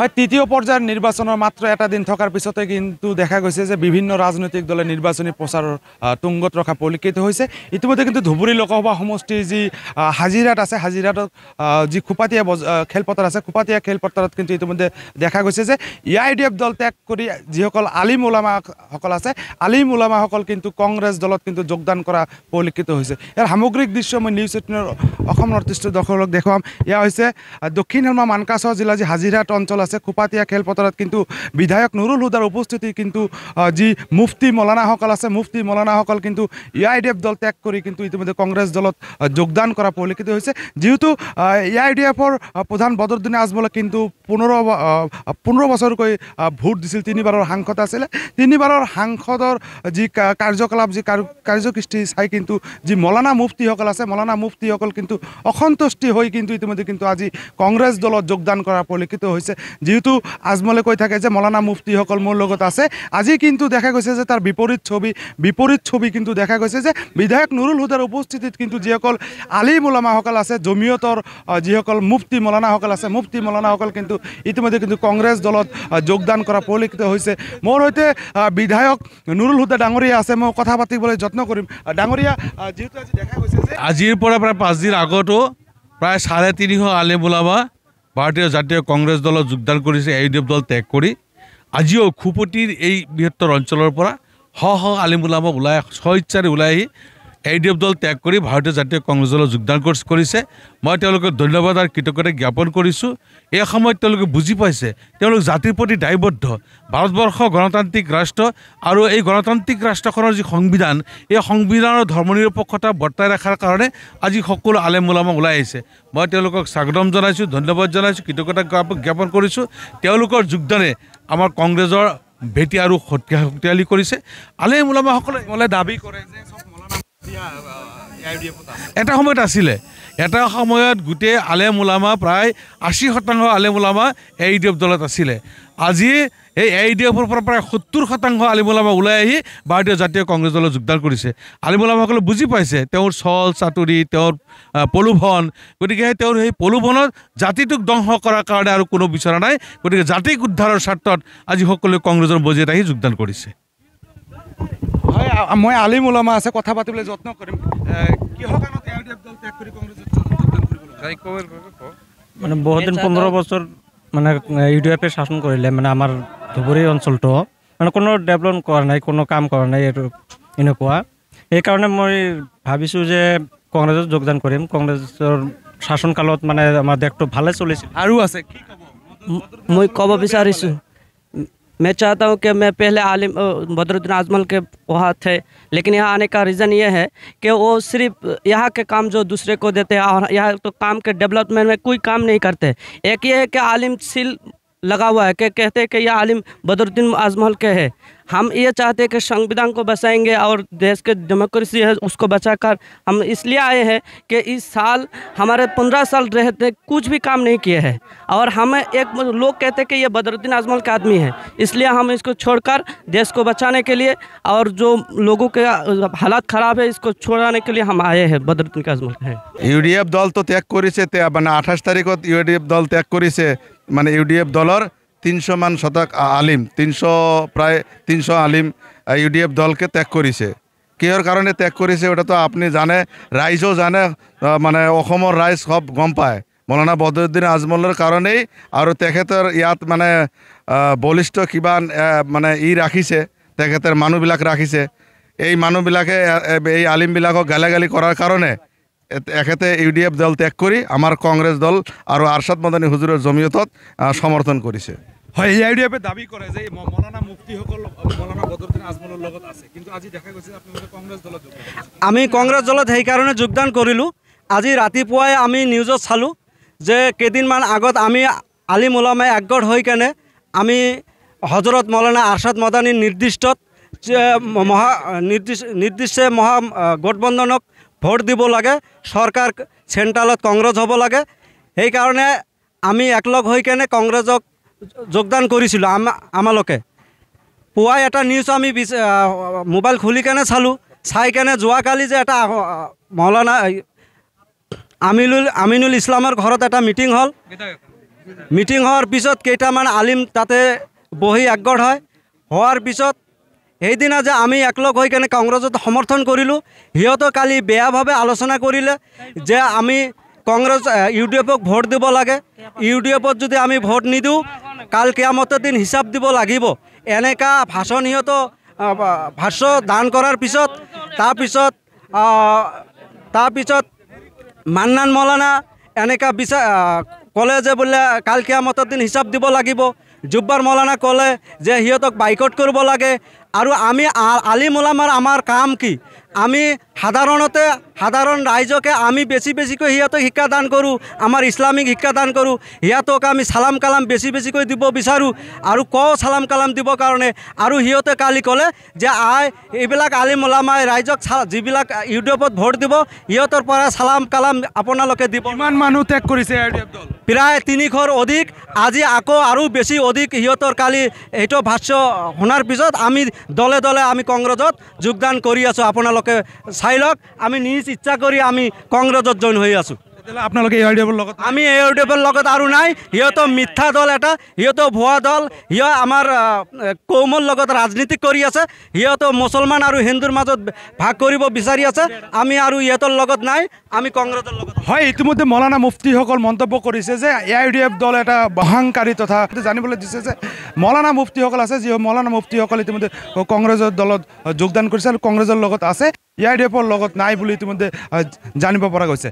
হয় তৃতীয় পৰ্যায়ৰ নিৰ্বাচনৰ মাত্ৰ এটা দিন থকাৰ পিছতে কিন্তু দেখা গৈছে যে বিভিন্ন ৰাজনৈতিক দলে নিৰ্বাচনী প্ৰচাৰৰ তুংগত ৰখা পৰিলক্ষিত হৈছে ইতিমধ্যে কিন্তু ধুবুৰী লোকসভা সমষ্টিৰ যি হাজিৰাত আছে হাজিৰাটত যি খোপাতীয়া বজ খেলপথাৰ আছে খোপাতীয়া খেলপথাৰত কিন্তু ইতিমধ্যে দেখা গৈছে যে এ আই ডি এফ দল ত্যাগ কৰি যিসকল আলিম ওলামাসকল আছে আলিম ওলামাসকল কিন্তু কংগ্ৰেছ দলত কিন্তু যোগদান কৰা পৰিলক্ষিত হৈছে ইয়াৰ সামগ্ৰিক দৃশ্য মই নিউজ এইটিনৰ অসম নৰ্থ ইষ্টৰ দৰ্শকক দেখুৱাম এয়া হৈছে দক্ষিণ শৰ্মা মানকাছ জিলাৰ যি হাজিৰাট অঞ্চল আছে আছে খোপাতীয়া খেলপথাৰত কিন্তু বিধায়ক নুৰুল হুদাৰ উপস্থিতি কিন্তু যি মুফতি মৌলানাসকল আছে মুফতি মৌলানাসকল কিন্তু এ আই ডি এফ দল ত্যাগ কৰি কিন্তু ইতিমধ্যে কংগ্ৰেছ দলত যোগদান কৰা পৰিলক্ষিত হৈছে যিহেতু এ আই ডি এফৰ প্ৰধান বদৰুদ্দিন আজমলে কিন্তু পোন্ধৰ পোন্ধৰ বছৰকৈ ভোট দিছিল তিনিবাৰৰ সাংসদ আছিলে তিনিবাৰৰ সাংসদৰ যি কাৰ্যকলাপ যি কাৰ্যকৃষ্টি চাই কিন্তু যি মৌলানা মুফতিসকল আছে মৌলানা মুফতিসকল কিন্তু অসন্তুষ্টি হৈ কিন্তু ইতিমধ্যে কিন্তু আজি কংগ্ৰেছ দলত যোগদান কৰা পৰিলক্ষিত হৈছে যিহেতু আজমলে কৈ থাকে যে মলানা মুফতিসকল মোৰ লগত আছে আজি কিন্তু দেখা গৈছে যে তাৰ বিপৰীত ছবি বিপৰীত ছবি কিন্তু দেখা গৈছে যে বিধায়ক নুৰুল হুদাৰ উপস্থিতিত কিন্তু যিসকল আলি মোলামাসকল আছে জমিয়তৰ যিসকল মুফতি মলানাসকল আছে মুফতি মলানাসকল কিন্তু ইতিমধ্যে কিন্তু কংগ্ৰেছ দলত যোগদান কৰা পৰিলক্ষিত হৈছে মোৰ সৈতে বিধায়ক নুৰুল হুদা ডাঙৰীয়া আছে মই কথা পাতিবলৈ যত্ন কৰিম ডাঙৰীয়া যিহেতু আজি দেখা গৈছে যে আজিৰ পৰা প্ৰায় পাঁচদিন আগতো প্ৰায় চাৰে তিনিশ আলি মোলামা ভাৰতীয় জাতীয় কংগ্ৰেছ দলত যোগদান কৰিছে এ ডি এফ দল ত্যাগ কৰি আজিও খুপতিৰ এই বৃহত্তৰ অঞ্চলৰ পৰা শ শ আলিমুলামক ওলাই ইচ্ছাৰে ওলাই আহি এ ডি এফ দল ত্যাগ কৰি ভাৰতীয় জাতীয় কংগ্ৰেছ দলত যোগদান কৰিছে মই তেওঁলোকে ধন্যবাদ আৰু কৃতজ্ঞতা জ্ঞাপন কৰিছোঁ এই সময়ত তেওঁলোকে বুজি পাইছে তেওঁলোক জাতিৰ প্ৰতি দায়বদ্ধ ভাৰতবৰ্ষ গণতান্ত্ৰিক ৰাষ্ট্ৰ আৰু এই গণতান্ত্ৰিক ৰাষ্ট্ৰখনৰ যি সংবিধান এই সংবিধানৰ ধৰ্ম নিৰপেক্ষতা বৰ্তাই ৰখাৰ কাৰণে আজি সকলো আলেম ওলামক ওলাই আহিছে মই তেওঁলোকক স্বাগতম জনাইছোঁ ধন্যবাদ জনাইছোঁ কৃতজ্ঞতা জ্ঞাপন কৰিছোঁ তেওঁলোকৰ যোগদানে আমাৰ কংগ্ৰেছৰ ভেটি আৰু শক্তিশালী কৰিছে আলেম ওলামাসকলে দাবী কৰে যে এটা সময়ত আছিলে এটা সময়ত গোটেই আলে মোলামা প্ৰায় আশী শতাংশ আলে মোলামা এ ইউ ডি এফ দলত আছিলে আজি এই এ ই ডি এফৰ পৰা প্ৰায় সত্তৰ শতাংশ আলিমোলামা ওলাই আহি ভাৰতীয় জাতীয় কংগ্ৰেছ দলত যোগদান কৰিছে আলিমোলামাসকলে বুজি পাইছে তেওঁৰ চল চাতুৰি তেওঁৰ প্ৰলোভন গতিকে তেওঁৰ সেই প্ৰলোভনত জাতিটোক ধ্বংস কৰাৰ কাৰণে আৰু কোনো বিচৰা নাই গতিকে জাতিক উদ্ধাৰৰ স্বাৰ্থত আজি সকলোৱে কংগ্ৰেছৰ বজেত আহি যোগদান কৰিছে মই আলিম ওলামা আছে কথা পাতিবলৈ যত্ন কৰিম মানে বহুত দিন পোন্ধৰ বছৰ মানে ইউ ডি এফে শাসন কৰিলে মানে আমাৰ ধুবুৰী অঞ্চলটো মানে কোনো ডেভেলপ কৰা নাই কোনো কাম কৰা নাই এইটো এনেকুৱা সেইকাৰণে মই ভাবিছোঁ যে কংগ্ৰেছত যোগদান কৰিম কংগ্ৰেছৰ শাসনকালত মানে আমাৰ দেশটো ভালে চলিছিল আৰু আছে মই ক'ব বিচাৰিছোঁ मैं चाहता हूँ कि मैं पहले आलिम बदरुद्दीन आजमल के वहाँ थे लेकिन यहाँ आने का रीज़न ये है कि वो सिर्फ यहाँ के काम जो दूसरे को देते हैं और यहाँ तो काम के डेवलपमेंट में कोई काम नहीं करते एक ये है कि आलिमशील लगा हुआ है कि कहते हैं कि यह आलिम बदरुद्दीन आजमल के है हम ये चाहते हैं कि संविधान को बचाएंगे और देश के डेमोक्रेसी है उसको बचाकर हम इसलिए आए हैं कि इस साल हमारे पंद्रह साल रहते कुछ भी काम नहीं किए हैं और हम एक लोग कहते हैं कि ये बदरुद्दीन आजमल का आदमी है इसलिए हम इसको छोड़कर देश को बचाने के लिए और जो लोगों के हालात ख़राब है इसको छोड़ाने के लिए हम आए हैं बदरुद्दीन आजमल है ইউডিএফ দল তো ত্যাগ করেছে মানে तारीख তারিখত दल দল ত্যাগ से মানে ইউডিএফ দলের তিনশো মান শতক আলিম তিনশো প্রায় তিনশো আলিম ইউডিএফ দলকে ত্যাগ করেছে কিহৰ কাৰণে ত্যাগ কৰিছে এইটো আপুনি জানে ৰাইজেও জানে মানে অসমৰ ৰাইজ সব গম পায় মৌলানা বদৰুদ্দিন আজমলৰ কাৰণেই আৰু তেখেতৰ ইয়াত মানে বলিষ্ঠ কিবা মানে ই ৰাখিছে তেখেতৰ মানুহবিলাক ৰাখিছে এই মানুহবিলাকে এই আলিমবিলাকক গালাগালি কৰাৰ কাৰণে একেতে ইউডিএফ দল ত্যাগ করি আমার কংগ্রেস দল আর আরশাদ মাদানী হুজুরের জমিয়তত সমর্থন করেছে হয় এই আইডিয়াপে দাবি কৰে যে মৌলানা মুফতিসকল মৌলানা বদরুদ্দিন আজমলৰ লগত আছে কিন্তু আজি দেখা গৈছে আপোনালোকে কংগ্ৰেছ দলত আমি কংগ্ৰেছ দলত সেইকাৰণে যোগদান কৰিলোঁ আজি ৰাতিপুৱাই আমি নিউজত চালোঁ যে কেইদিনমান আগত আমি আলিম ওলামাই একগত হৈ কেনে আমি হজৰত মৌলানা আৰশাদ মদানীৰ নিৰ্দিষ্টত মহা নিৰ্দিষ্ট নিৰ্দিষ্টে মহা গঠবন্ধনক ভোট দিব লাগে সরকার সেন্ট্রালত কংগ্রেস হব লাগে এই কারণে আমি একলগ হয়ে কেনে কংগ্রেসক যোগদান করেছিল আমালকে পুয়া এটা নিউজ আমি মোবাইল খুলি কেনে চালু চাই কেনে যাকালি যে এটা মৌলানা আমিনুল আমিনুল ইসলামের ঘরত একটা মিটিং হল মিটিং হওয়ার পিছত কেটামান আলিম তাতে বহি একগড় হয় হওয়ার পিছত সেইদিনা যে আমি একলগ হৈ কেনে কংগ্ৰেছত সমৰ্থন কৰিলোঁ সিহঁতে কালি বেয়াভাৱে আলোচনা কৰিলে যে আমি কংগ্ৰেছ ইউ ডি এফক ভোট দিব লাগে ইউ ডি এফত যদি আমি ভোট নিদিওঁ কাল কিয়ামতৰ দিন হিচাপ দিব লাগিব এনেকা ভাষণ সিহঁতৰ ভাষ্য দান কৰাৰ পিছত তাৰপিছত তাৰপিছত মান্নান মলানা এনেকা বিচাৰ ক'লে যে বোলে কাল কিয়ামতৰ দিন হিচাপ দিব লাগিব জুব্বাৰ মলানা ক'লে যে সিহঁতক বাইকট কৰিব লাগে আৰু আমি আলিমোলামাৰ আমাৰ কাম কি আমি সাধাৰণতে সাধাৰণ ৰাইজকে আমি বেছি বেছিকৈ সিহঁতক শিক্ষাদান কৰোঁ আমাৰ ইছলামিক শিক্ষাদান কৰোঁ সিহঁতক আমি চালাম কালাম বেছি বেছিকৈ দিব বিচাৰোঁ আৰু কওঁ চালাম কালাম দিবৰ কাৰণে আৰু সিহঁতে কালি ক'লে যে আই এইবিলাক আলিমোলামাই ৰাইজক যিবিলাক ইউটিউবত ভোট দিব সিহঁতৰ পৰা চালাম কালাম আপোনালোকে দিব ইমান মানুহ ত্যাগ কৰিছে প্রায় তিনিশর অধিক আজি আকো আরো বেশি অধিক সিহতর কালি এইটো ভাষ্য শুনার পিছত আমি দলে দলে আমি কংগ্রেসত যোগদান করে আছো আপনার চাই লক আমি নিজ ইচ্ছা করে আমি কংগ্রেসত জয়েন হয়ে আছো আপনাদের এ আর ডি এফর আমি এ আর ডি এফর আর নাই ইহতো মিথ্যা দল এটা ইহতো ভুয়া দল ই আমার কৌমর রাজনীতি করে আছে ইহতো মুসলমান আর হিন্দুর মাজত ভাগ করব বিচারি আছে আমি আর ইহতর নাই আমি কংগ্রেসের হয় ইতিমধ্যে মৌলানা মুফতি সকল মন্তব্য করেছে যে এ আই ডি এফ দল একটা বহাঙ্কারী তথা জানিবলে দিছে যে মৌলানা মুফতি সকল আছে যে মৌলানা মুফতি সকল ইতিমধ্যে কংগ্রেসের দলত যোগদান করেছে আর কংগ্রেসের আছে এ আই ডি এফর নাই বলে ইতিমধ্যে জানিব পরা গেছে